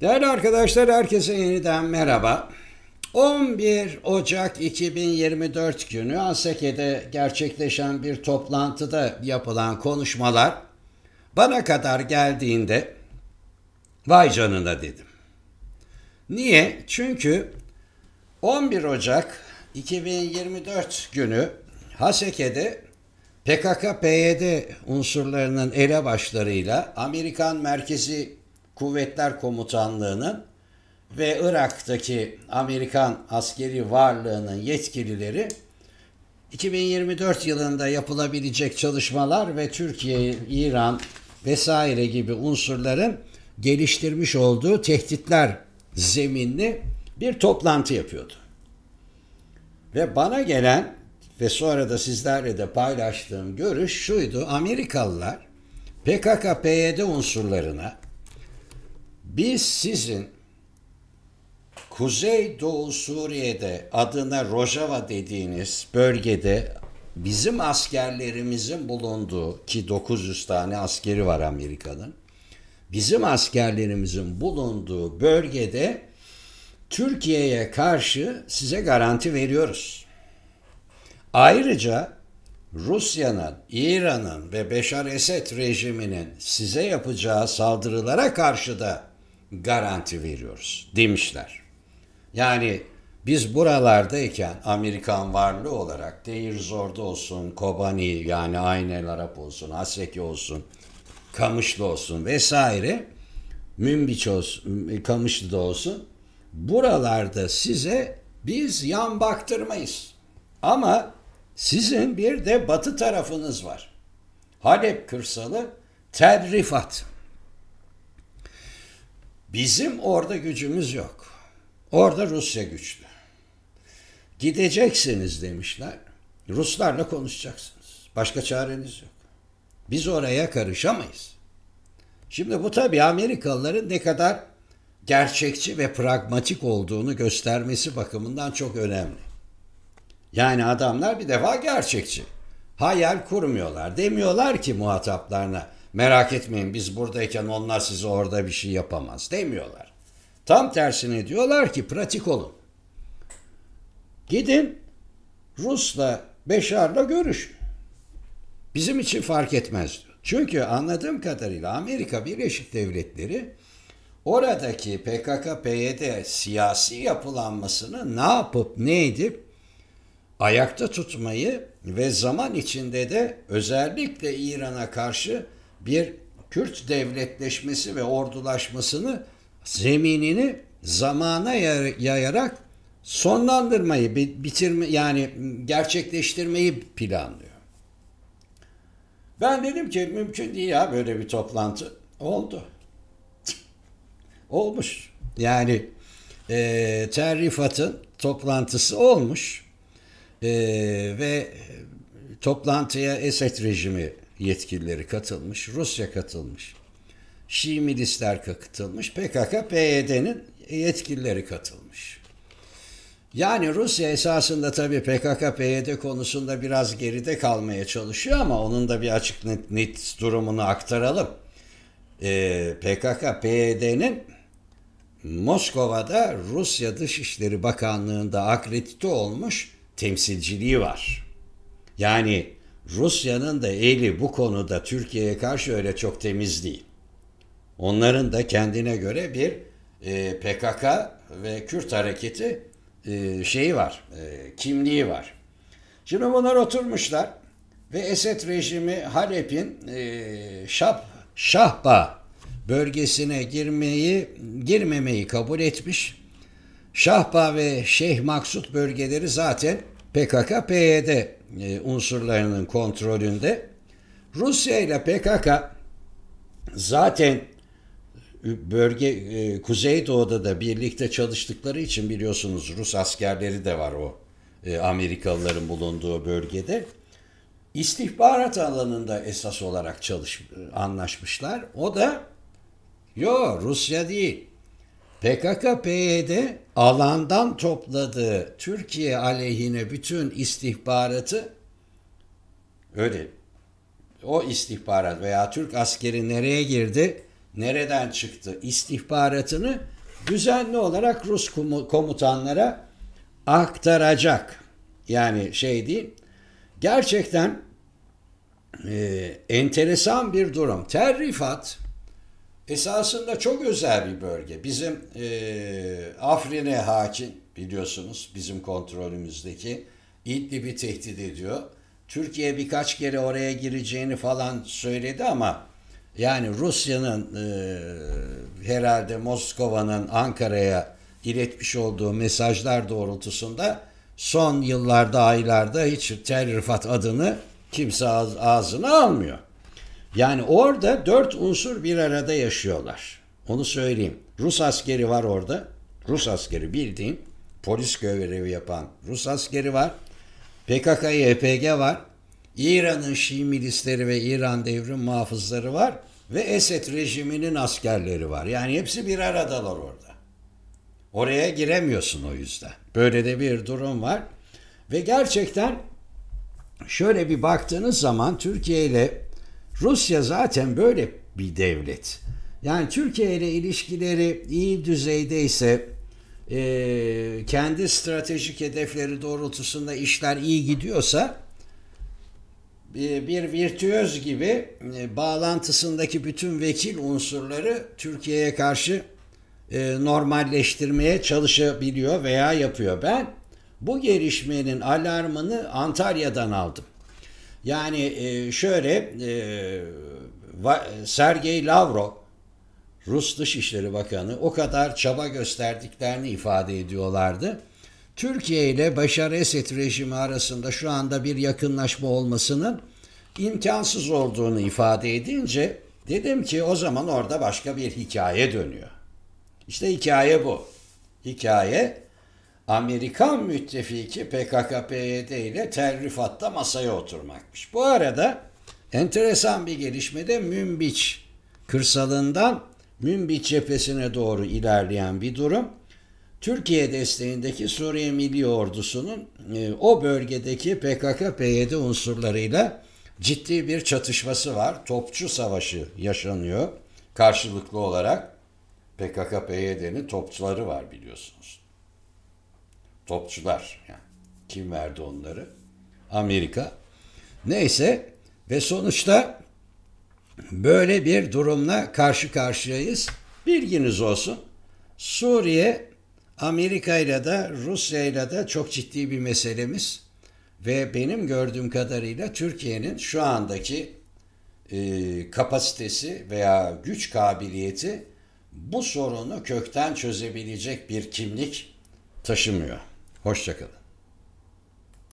Değerli arkadaşlar herkese yeniden merhaba. 11 Ocak 2024 günü Aseke'de gerçekleşen bir toplantıda yapılan konuşmalar bana kadar geldiğinde vay canına dedim. Niye? Çünkü 11 Ocak 2024 günü Haseke'de PKK-PYD unsurlarının elebaşlarıyla Amerikan merkezi Kuvvetler Komutanlığı'nın ve Irak'taki Amerikan askeri varlığının yetkilileri 2024 yılında yapılabilecek çalışmalar ve Türkiye, İran vesaire gibi unsurların geliştirmiş olduğu tehditler zeminli bir toplantı yapıyordu. Ve bana gelen ve sonra da sizlerle de paylaştığım görüş şuydu. Amerikalılar PKK-PYD unsurlarına biz sizin Kuzeydoğu Suriye'de adına Rojava dediğiniz bölgede bizim askerlerimizin bulunduğu ki 900 tane askeri var Amerika'nın. Bizim askerlerimizin bulunduğu bölgede Türkiye'ye karşı size garanti veriyoruz. Ayrıca Rusya'nın, İran'ın ve Beşar Esed rejiminin size yapacağı saldırılara karşı da garanti veriyoruz demişler. Yani biz buralardayken Amerikan varlığı olarak Deir Zor'da olsun, Kobani yani Aynel Arap olsun, Aseki olsun, Kamışlı olsun vesaire, Münbiç olsun, Kamışlı'da olsun buralarda size biz yan baktırmayız. Ama sizin bir de batı tarafınız var. Halep kırsalı Tel Rifat. Bizim orada gücümüz yok. Orada Rusya güçlü. Gideceksiniz demişler. Ruslarla konuşacaksınız. Başka çareniz yok. Biz oraya karışamayız. Şimdi bu tabii Amerikalıların ne kadar gerçekçi ve pragmatik olduğunu göstermesi bakımından çok önemli. Yani adamlar bir defa gerçekçi. Hayal kurmuyorlar. Demiyorlar ki muhataplarına merak etmeyin biz buradayken onlar size orada bir şey yapamaz demiyorlar. Tam tersine diyorlar ki pratik olun. Gidin Rus'la Beşar'la görüş. Bizim için fark etmez diyor. Çünkü anladığım kadarıyla Amerika Birleşik Devletleri oradaki PKK-PYD siyasi yapılanmasını ne yapıp ne edip ayakta tutmayı ve zaman içinde de özellikle İran'a karşı bir Kürt devletleşmesi ve ordulaşmasını zeminini zamana yayarak sonlandırmayı bitirme yani gerçekleştirmeyi planlıyor. Ben dedim ki mümkün değil ya böyle bir toplantı. Oldu. Olmuş. Yani e, terrifatın toplantısı olmuş. E, ve e, toplantıya Esed rejimi yetkilileri katılmış, Rusya katılmış, Şii milisler katılmış, PKK, PYD'nin yetkilileri katılmış. Yani Rusya esasında tabii PKK, PYD konusunda biraz geride kalmaya çalışıyor ama onun da bir açık net, net durumunu aktaralım. Ee, PKK, PYD'nin Moskova'da Rusya Dışişleri Bakanlığı'nda akredite olmuş temsilciliği var. Yani Rusya'nın da eli bu konuda Türkiye'ye karşı öyle çok temiz değil. Onların da kendine göre bir e, PKK ve Kürt hareketi e, şeyi var, e, kimliği var. Şimdi bunlar oturmuşlar ve Esed rejimi Halep'in e, Şap, Şahba bölgesine girmeyi girmemeyi kabul etmiş. Şahba ve Şeyh Maksut bölgeleri zaten PKK-PYD e, unsurlarının kontrolünde. Rusya ile PKK zaten bölge e, Kuzeydoğu'da da birlikte çalıştıkları için biliyorsunuz Rus askerleri de var o e, Amerikalıların bulunduğu bölgede. İstihbarat alanında esas olarak çalış anlaşmışlar. O da yok Rusya değil. PKK PYD alandan topladığı Türkiye aleyhine bütün istihbaratı öyle o istihbarat veya Türk askeri nereye girdi, nereden çıktı istihbaratını düzenli olarak Rus komutanlara aktaracak. Yani şey değil. Gerçekten e, enteresan bir durum. Terrifat esasında çok özel bir bölge. Bizim e, Afrin'e hakim biliyorsunuz bizim kontrolümüzdeki İdlib'i tehdit ediyor. Türkiye birkaç kere oraya gireceğini falan söyledi ama yani Rusya'nın e, herhalde Moskova'nın Ankara'ya iletmiş olduğu mesajlar doğrultusunda son yıllarda aylarda hiç Tel Rifat adını kimse ağzına almıyor. Yani orada dört unsur bir arada yaşıyorlar. Onu söyleyeyim. Rus askeri var orada. Rus askeri bildiğim polis görevi yapan Rus askeri var. PKK, YPG var. İran'ın Şii milisleri ve İran devrim muhafızları var ve Esed rejiminin askerleri var. Yani hepsi bir aradalar orada. Oraya giremiyorsun o yüzden. Böyle de bir durum var. Ve gerçekten şöyle bir baktığınız zaman Türkiye ile Rusya zaten böyle bir devlet. Yani Türkiye ile ilişkileri iyi düzeydeyse e, kendi stratejik hedefleri doğrultusunda işler iyi gidiyorsa e, bir virtüöz gibi e, bağlantısındaki bütün vekil unsurları Türkiye'ye karşı e, normalleştirmeye çalışabiliyor veya yapıyor. Ben bu gelişmenin alarmını Antalya'dan aldım. Yani e, şöyle e, Sergey Lavrov Rus Dışişleri Bakanı o kadar çaba gösterdiklerini ifade ediyorlardı. Türkiye ile Başar Esed rejimi arasında şu anda bir yakınlaşma olmasının imkansız olduğunu ifade edince dedim ki o zaman orada başka bir hikaye dönüyor. İşte hikaye bu. Hikaye Amerikan müttefiki PKK-PYD ile terrifatta masaya oturmakmış. Bu arada enteresan bir gelişmede Münbiç kırsalından Münbiç cephesine doğru ilerleyen bir durum. Türkiye desteğindeki Suriye Milli Ordusu'nun e, o bölgedeki PKK-PYD unsurlarıyla ciddi bir çatışması var. Topçu savaşı yaşanıyor karşılıklı olarak. PKK-PYD'nin topçuları var biliyorsunuz. Topçular. Yani kim verdi onları? Amerika. Neyse ve sonuçta böyle bir durumla karşı karşıyayız. Bilginiz olsun. Suriye Amerika ile de Rusya ile de çok ciddi bir meselemiz ve benim gördüğüm kadarıyla Türkiye'nin şu andaki e, kapasitesi veya güç kabiliyeti bu sorunu kökten çözebilecek bir kimlik taşımıyor. Hoşçakalın.